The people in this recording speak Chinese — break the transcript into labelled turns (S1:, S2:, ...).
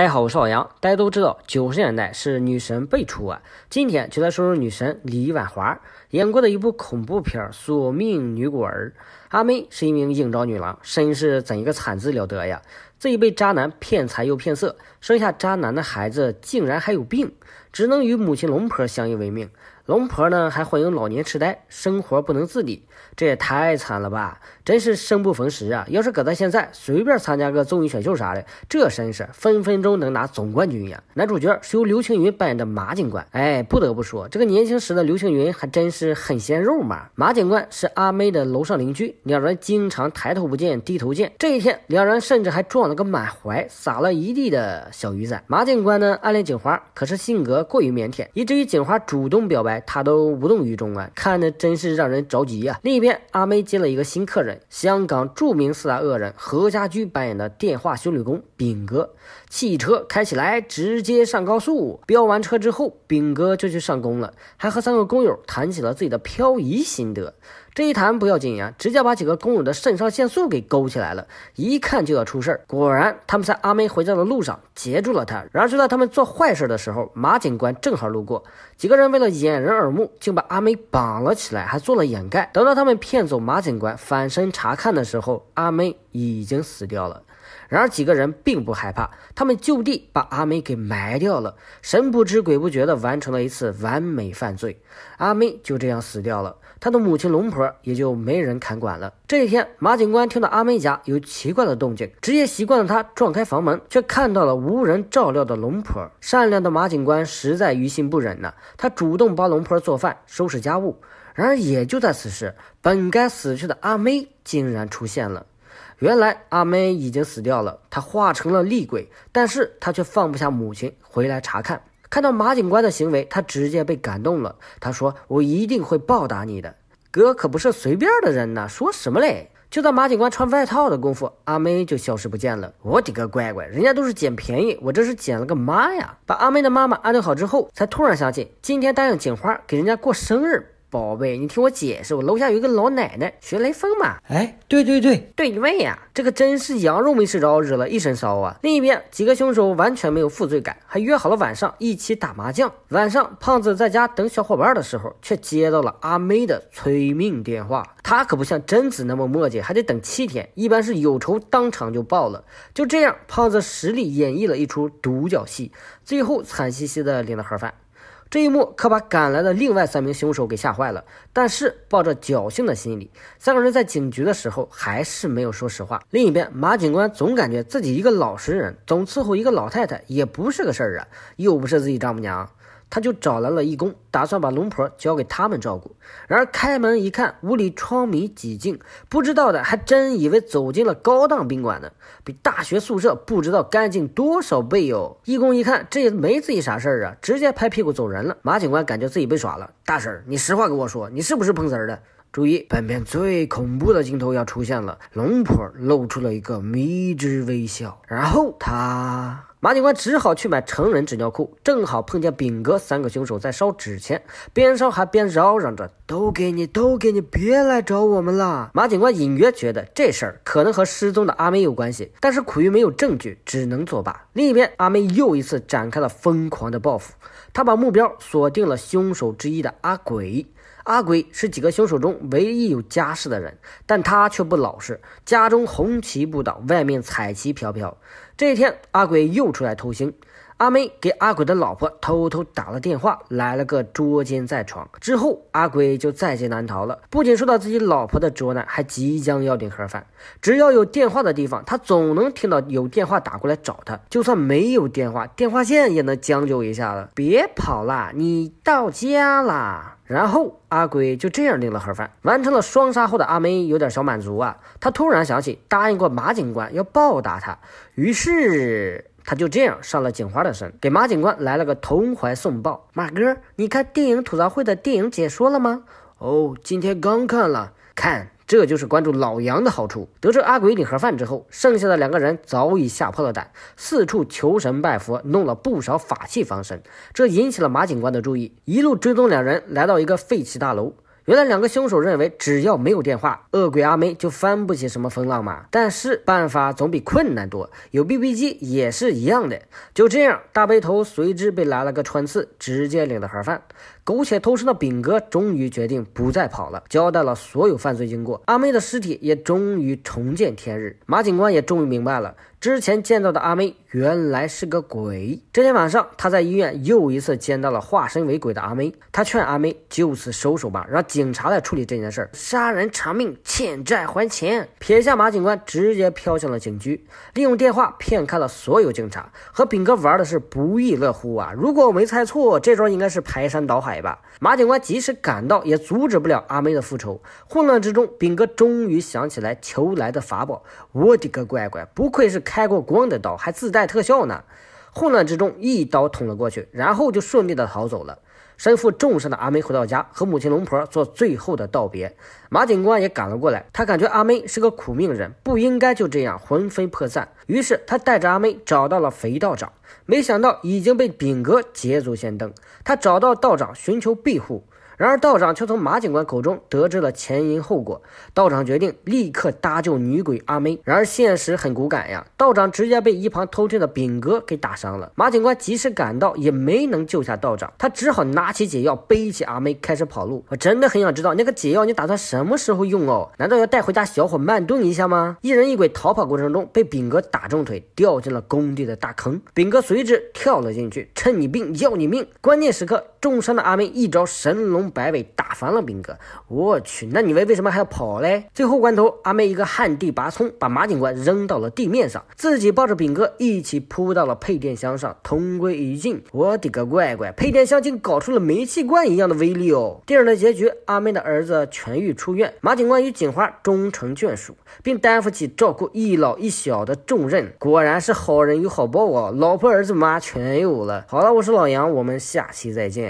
S1: 大家好，我是老杨。大家都知道，九十年代是女神辈出啊。今天就来说说女神李婉华演过的一部恐怖片《索命女鬼儿》。阿妹是一名应招女郎，身世怎一个惨字了得呀！自己被渣男骗财又骗色，生下渣男的孩子竟然还有病，只能与母亲龙婆相依为命。龙婆呢还患有老年痴呆，生活不能自理，这也太惨了吧！真是生不逢时啊！要是搁在现在，随便参加个综艺选秀啥的，这身世分分钟能拿总冠军呀！男主角是由刘青云扮演的马警官，哎，不得不说，这个年轻时的刘青云还真是很鲜肉嘛。马警官是阿妹的楼上邻居，两人经常抬头不见低头见。这一天，两人甚至还撞了个满怀，撒了一地的小鱼仔。马警官呢暗恋警花，可是性格过于腼腆，以至于警花主动表白。他都无动于衷啊，看的真是让人着急啊。另一边，阿妹接了一个新客人，香港著名四大恶人何家驹扮演的电话修理工丙哥。汽车开起来直接上高速，飙完车之后，丙哥就去上工了，还和三个工友谈起了自己的漂移心得。这一弹不要紧呀，直接把几个工友的肾上腺素给勾起来了，一看就要出事儿。果然，他们在阿梅回家的路上截住了他。然而就在他们做坏事的时候，马警官正好路过。几个人为了掩人耳目，竟把阿梅绑了起来，还做了掩盖。等到他们骗走马警官，反身查看的时候，阿梅已经死掉了。然而，几个人并不害怕，他们就地把阿梅给埋掉了，神不知鬼不觉地完成了一次完美犯罪。阿梅就这样死掉了，她的母亲龙婆也就没人看管了。这一天，马警官听到阿梅家有奇怪的动静，职业习惯的他撞开房门，却看到了无人照料的龙婆。善良的马警官实在于心不忍呐，他主动帮龙婆做饭、收拾家务。然而，也就在此时，本该死去的阿梅竟然出现了。原来阿妹已经死掉了，她化成了厉鬼，但是她却放不下母亲，回来查看。看到马警官的行为，她直接被感动了。他说：“我一定会报答你的，哥可不是随便的人呐。”说什么嘞？就在马警官穿外套的功夫，阿妹就消失不见了。我的个乖乖，人家都是捡便宜，我这是捡了个妈呀！把阿妹的妈妈安顿好之后，才突然想起今天答应警花给人家过生日。宝贝，你听我解释，我楼下有一个老奶奶学雷锋嘛？哎，对对对，对妹呀，这可真是羊肉没吃着，惹了一身骚啊！另一边，几个凶手完全没有负罪感，还约好了晚上一起打麻将。晚上，胖子在家等小伙伴的时候，却接到了阿妹的催命电话。他可不像贞子那么磨叽，还得等七天。一般是有仇当场就报了。就这样，胖子实力演绎了一出独角戏，最后惨兮兮的领了盒饭。这一幕可把赶来的另外三名凶手给吓坏了，但是抱着侥幸的心理，三个人在警局的时候还是没有说实话。另一边，马警官总感觉自己一个老实人，总伺候一个老太太也不是个事儿啊，又不是自己丈母娘。他就找来了义工，打算把龙婆交给他们照顾。然而开门一看，屋里窗明几净，不知道的还真以为走进了高档宾馆呢，比大学宿舍不知道干净多少倍哟！义工一看，这也没自己啥事儿啊，直接拍屁股走人了。马警官感觉自己被耍了，大婶，你实话跟我说，你是不是碰瓷儿的？注意，本片最恐怖的镜头要出现了，龙婆露出了一个迷之微笑，然后他。马警官只好去买成人纸尿裤，正好碰见丙哥三个凶手在烧纸钱，边烧还边嚷嚷着：“都给你，都给你，别来找我们了。”马警官隐约觉得这事儿可能和失踪的阿妹有关系，但是苦于没有证据，只能作罢。另一边，阿妹又一次展开了疯狂的报复，她把目标锁定了凶手之一的阿鬼。阿鬼是几个凶手中唯一有家室的人，但他却不老实，家中红旗不倒，外面彩旗飘飘。这一天，阿鬼又出来偷腥。阿梅给阿鬼的老婆偷偷打了电话，来了个捉奸在床。之后阿鬼就在劫难逃了，不仅受到自己老婆的捉难，还即将要领盒饭。只要有电话的地方，他总能听到有电话打过来找他。就算没有电话，电话线也能将就一下了。别跑啦，你到家啦。然后阿鬼就这样领了盒饭，完成了双杀后的阿梅有点小满足啊。她突然想起答应过马警官要报答他，于是。他就这样上了警花的身，给马警官来了个投怀送抱。马哥，你看电影吐槽会的电影解说了吗？哦，今天刚看了。看，这就是关注老杨的好处。得知阿鬼领盒饭之后，剩下的两个人早已吓破了胆，四处求神拜佛，弄了不少法器防身。这引起了马警官的注意，一路追踪两人，来到一个废弃大楼。原来两个凶手认为，只要没有电话，恶鬼阿梅就翻不起什么风浪嘛。但是办法总比困难多，有 BB 机也是一样的。就这样，大背头随之被来了个穿刺，直接领了盒饭。苟且偷生的丙哥终于决定不再跑了，交代了所有犯罪经过。阿梅的尸体也终于重见天日，马警官也终于明白了。之前见到的阿妹原来是个鬼。这天晚上，他在医院又一次见到了化身为鬼的阿妹。他劝阿妹就此收手吧，让警察来处理这件事儿。杀人偿命，欠债还钱。撇下马警官，直接飘向了警局，利用电话骗开了所有警察，和炳哥玩的是不亦乐乎啊！如果我没猜错，这招应该是排山倒海吧？马警官及时赶到，也阻止不了阿妹的复仇。混乱之中，炳哥终于想起来求来的法宝。我的个乖乖，不愧是。开过光的刀还自带特效呢！混乱之中，一刀捅了过去，然后就顺利的逃走了。身负重伤的阿梅回到家，和母亲龙婆做最后的道别。马警官也赶了过来，他感觉阿梅是个苦命人，不应该就这样魂飞魄散。于是他带着阿梅找到了肥道长，没想到已经被炳哥捷足先登。他找到道长寻求庇护。然而道长却从马警官口中得知了前因后果，道长决定立刻搭救女鬼阿妹。然而现实很骨感呀，道长直接被一旁偷听的炳哥给打伤了。马警官及时赶到，也没能救下道长，他只好拿起解药，背起阿妹开始跑路。我真的很想知道，那个解药你打算什么时候用哦？难道要带回家小火慢炖一下吗？一人一鬼逃跑过程中，被炳哥打中腿，掉进了工地的大坑。炳哥随之跳了进去，趁你病要你命。关键时刻。重伤的阿妹一招神龙摆尾打翻了兵哥，我去，那你们为什么还要跑嘞？最后关头，阿妹一个旱地拔葱，把马警官扔到了地面上，自己抱着饼哥一起扑到了配电箱上，同归于尽。我的个乖乖，配电箱竟搞出了煤气罐一样的威力哦！电影的结局，阿妹的儿子痊愈出院，马警官与警花终成眷属，并担负起照顾一老一小的重任。果然是好人有好报啊，老婆儿子妈全有了。好了，我是老杨，我们下期再见。